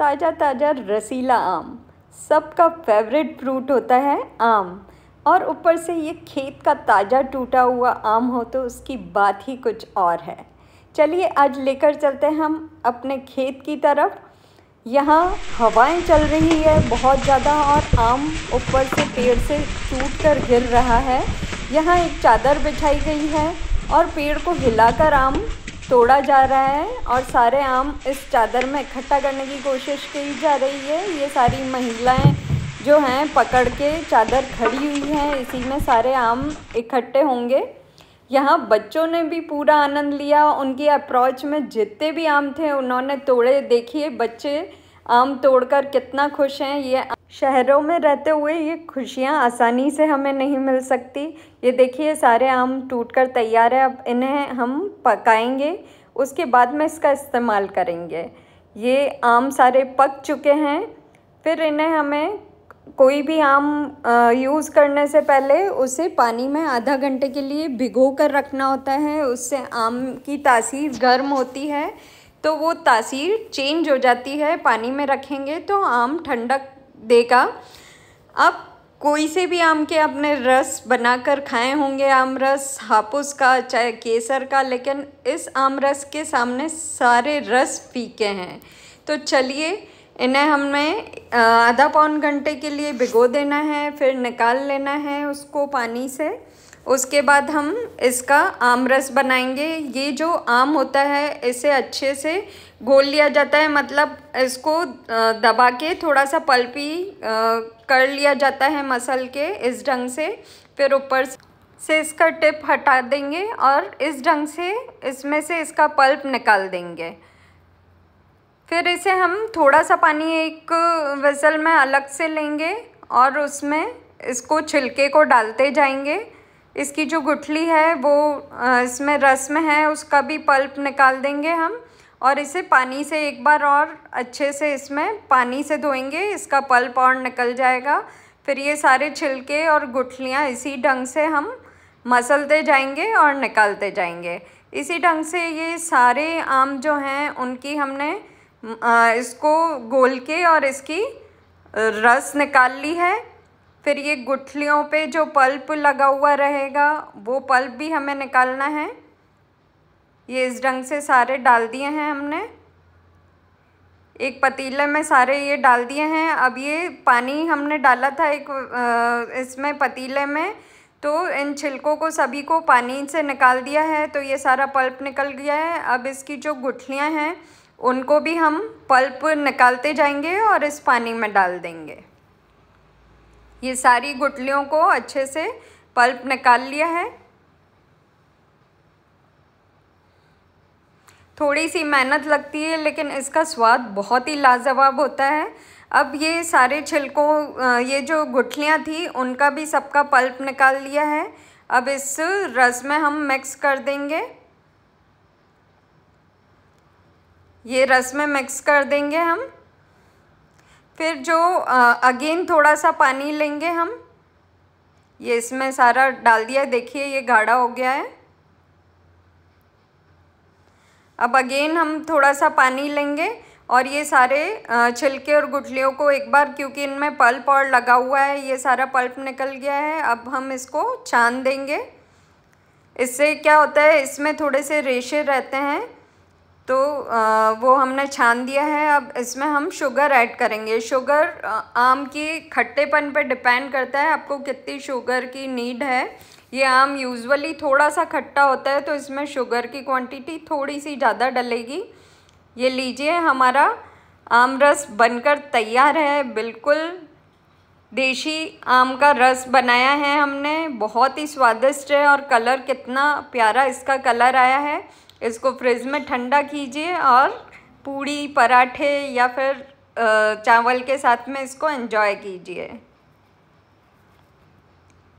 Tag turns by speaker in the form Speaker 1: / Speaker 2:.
Speaker 1: ताज़ा ताज़ा रसीला आम सबका फेवरेट फ्रूट होता है आम और ऊपर से ये खेत का ताज़ा टूटा हुआ आम हो तो उसकी बात ही कुछ और है चलिए आज लेकर चलते हैं हम अपने खेत की तरफ यहाँ हवाएं चल रही है बहुत ज़्यादा और आम ऊपर से पेड़ से टूट कर गिर रहा है यहाँ एक चादर बिछाई गई है और पेड़ को हिलाकर आम तोड़ा जा रहा है और सारे आम इस चादर में इकट्ठा करने की कोशिश की जा रही है ये सारी महिलाएं जो हैं पकड़ के चादर खड़ी हुई हैं इसी में सारे आम इकट्ठे होंगे यहाँ बच्चों ने भी पूरा आनंद लिया उनकी अप्रोच में जितने भी आम थे उन्होंने तोड़े देखिए बच्चे आम तोड़कर कितना खुश हैं ये शहरों में रहते हुए ये खुशियाँ आसानी से हमें नहीं मिल सकती ये देखिए सारे आम टूट कर तैयार है अब इन्हें हम पकाएंगे उसके बाद में इसका इस्तेमाल करेंगे ये आम सारे पक चुके हैं फिर इन्हें हमें कोई भी आम यूज़ करने से पहले उसे पानी में आधा घंटे के लिए भिगो कर रखना होता है उससे आम की तासीर गर्म होती है तो वो तासीर चेंज हो जाती है पानी में रखेंगे तो आम ठंडक देगा अब कोई से भी आम के अपने रस बनाकर खाए होंगे आम रस हापुस का चाहे केसर का लेकिन इस आम रस के सामने सारे रस फीके हैं तो चलिए इन्हें हमने आधा पौन घंटे के लिए भिगो देना है फिर निकाल लेना है उसको पानी से उसके बाद हम इसका आम रस बनाएंगे ये जो आम होता है इसे अच्छे से घोल लिया जाता है मतलब इसको दबा के थोड़ा सा पल्पी कर लिया जाता है मसल के इस ढंग से फिर ऊपर से इसका टिप हटा देंगे और इस ढंग से इसमें से इसका पल्प निकाल देंगे फिर इसे हम थोड़ा सा पानी एक वेसल में अलग से लेंगे और उसमें इसको छिलके को डालते जाएंगे इसकी जो गुठली है वो इसमें रस में है उसका भी पल्प निकाल देंगे हम और इसे पानी से एक बार और अच्छे से इसमें पानी से धोएंगे इसका पल्प और निकल जाएगा फिर ये सारे छिलके और गुठलियाँ इसी ढंग से हम मसलते जाएंगे और निकालते जाएंगे इसी ढंग से ये सारे आम जो हैं उनकी हमने इसको गोल के और इसकी रस निकाल ली है फिर ये गुठलियों पे जो पल्प लगा हुआ रहेगा वो पल्प भी हमें निकालना है ये इस ढंग से सारे डाल दिए हैं हमने एक पतीले में सारे ये डाल दिए हैं अब ये पानी हमने डाला था एक इसमें पतीले में तो इन छिलकों को सभी को पानी से निकाल दिया है तो ये सारा पल्प निकल गया है अब इसकी जो गुठलियाँ हैं उनको भी हम पल्प निकालते जाएंगे और इस पानी में डाल देंगे ये सारी गुटलियों को अच्छे से पल्प निकाल लिया है थोड़ी सी मेहनत लगती है लेकिन इसका स्वाद बहुत ही लाजवाब होता है अब ये सारे छिलकों ये जो गुठलियाँ थी उनका भी सबका पल्प निकाल लिया है अब इस रस में हम मिक्स कर देंगे ये रस में मिक्स कर देंगे हम फिर जो अगेन थोड़ा सा पानी लेंगे हम ये इसमें सारा डाल दिया देखिए ये गाढ़ा हो गया है अब अगेन हम थोड़ा सा पानी लेंगे और ये सारे छिलके और गुठलियों को एक बार क्योंकि इनमें पल्प और लगा हुआ है ये सारा पल्प निकल गया है अब हम इसको छान देंगे इससे क्या होता है इसमें थोड़े से रेशे रहते हैं तो वो हमने छान दिया है अब इसमें हम शुगर ऐड करेंगे शुगर आम की खट्टेपन पर डिपेंड करता है आपको कितनी शुगर की नीड है ये आम यूजुअली थोड़ा सा खट्टा होता है तो इसमें शुगर की क्वांटिटी थोड़ी सी ज़्यादा डलेगी ये लीजिए हमारा आम रस बनकर तैयार है बिल्कुल देशी आम का रस बनाया है हमने बहुत ही स्वादिष्ट है और कलर कितना प्यारा इसका कलर आया है इसको फ्रिज में ठंडा कीजिए और पूड़ी पराठे या फिर चावल के साथ में इसको एंजॉय कीजिए